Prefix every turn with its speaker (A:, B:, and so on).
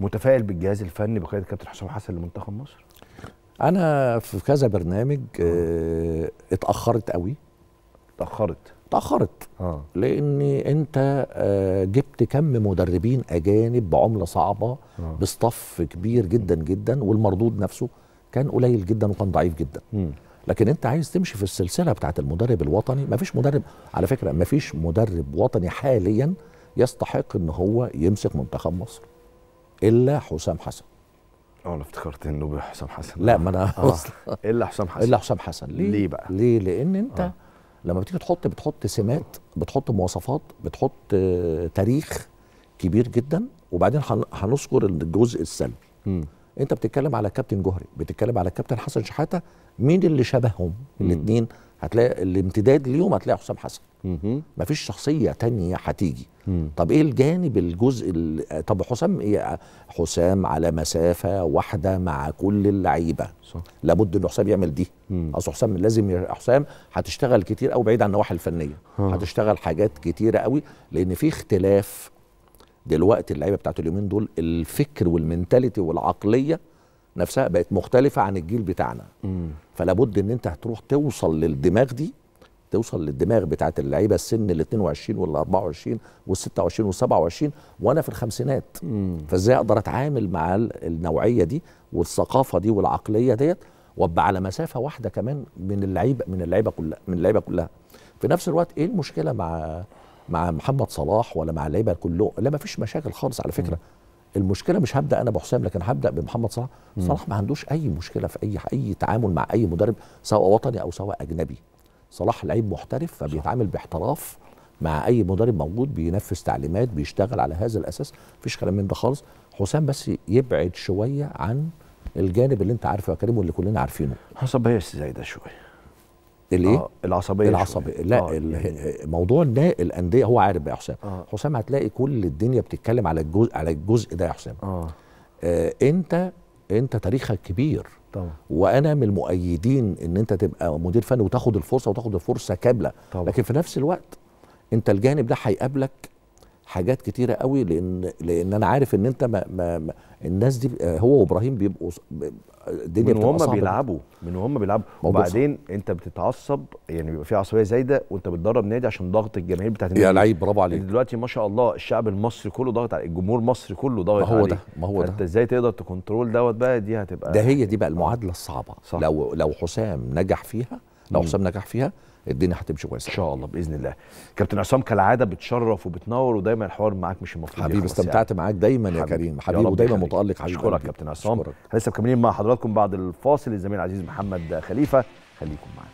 A: متفائل بالجهاز الفني بقياده كابتن حسام حسن لمنتخب مصر؟ انا في كذا برنامج اه اتاخرت قوي اتاخرت اتاخرت آه. لان انت اه جبت كم مدربين اجانب بعمله صعبه آه. بصف كبير جدا جدا والمردود نفسه كان قليل جدا وكان ضعيف جدا م. لكن انت عايز تمشي في السلسله بتاعه المدرب الوطني مفيش مدرب على فكره مفيش مدرب وطني حاليا يستحق ان هو يمسك منتخب مصر الا حسام حسن اه انا افتكرت انه بحسام حسن لا ما انا آه. الا حسام حسن الا حسام حسن ليه ليه بقى ليه لان انت آه. لما بتيجي تحط بتحط سمات بتحط مواصفات بتحط آه، تاريخ كبير جدا وبعدين هنذكر الجزء السلبي انت بتتكلم على كابتن جهري بتتكلم على كابتن حسن شحاته مين اللي شبههم الاثنين هتلاقي الامتداد ليهم هتلاقي حسام حسن مفيش شخصيه تانية هتيجي طب ايه الجانب الجزء طب حسام ايه حسام على مسافه واحده مع كل اللعيبه لابد ان حسام يعمل دي اصل حسام لازم حسام هتشتغل كتير قوي بعيد عن النواحي الفنيه هتشتغل حاجات كتيره قوي لان في اختلاف دلوقتي اللعيبه بتاعت اليومين دول الفكر والمنتاليتي والعقليه نفسها بقت مختلفه عن الجيل بتاعنا مم. فلا بد ان انت هتروح توصل للدماغ دي توصل للدماغ بتاعت اللعيبه السن ال 22 وال 24 وال 26 وال 27 وانا في الخمسينات فازاي اقدر اتعامل مع النوعيه دي والثقافه دي والعقليه ديت وابقى على مسافه واحده كمان من اللعيبه من اللعيبه كلها من اللعيبه كلها في نفس الوقت ايه المشكله مع مع محمد صلاح ولا مع اللعيبه كلهم لا ما فيش مشاكل خالص على فكره م. المشكله مش هبدا انا بحسام لكن هبدا بمحمد صلاح م. صلاح ما عندوش اي مشكله في اي اي تعامل مع اي مدرب سواء وطني او سواء اجنبي صلاح لعيب محترف فبيتعامل باحتراف مع اي مدرب موجود بينفذ تعليمات بيشتغل على هذا الاساس مفيش كلام من ده خالص حسام بس يبعد شويه عن الجانب اللي انت عارفه يا كريم واللي كلنا عارفينه حسب هي زايده شويه الايه؟ آه العصبيه العصبيه لا آه يعني. موضوع ده الانديه هو عارف بقى يا حسام آه حسام هتلاقي كل الدنيا بتتكلم على الجزء على الجزء ده يا حسام آه آه انت انت تاريخك كبير طبعا وانا من المؤيدين ان انت تبقى مدير فني وتاخد الفرصه وتاخد الفرصه كامله لكن في نفس الوقت انت الجانب ده هيقابلك حاجات كتيرة قوي لأن لأن أنا عارف إن أنت ما ما الناس دي هو وإبراهيم بيبقوا الدنيا من وهم بيلعبوا من وهم بيلعبوا وبعدين صح. أنت بتتعصب يعني بيبقى في عصبية زايدة وأنت بتدرب نادي عشان ضغط الجماهير بتاعت النادي يا لعيب برافو عليك دلوقتي ما شاء الله الشعب المصري كله ضاغط على الجمهور المصري كله ضاغط عليه ما هو عليه. ده ما هو ده أنت إزاي تقدر تكنترول دوت بقى دي هتبقى ده هي دي بقى المعادلة الصعبة صح. لو لو حسام نجح فيها لو حسام نجح فيها الدنيا هتمشي كويس ان شاء الله باذن الله كابتن عصام كالعاده بتشرف وبتنور ودايما الحوار معاك مش المفروض حبيبي يعني. استمتعت يعني. معاك دايما يا كريم حبيبي ودايما متالق حبيبي اشكرك كابتن عصام لسه مكملين مع حضراتكم بعد الفاصل الزميل العزيز محمد خليفه خليكم معانا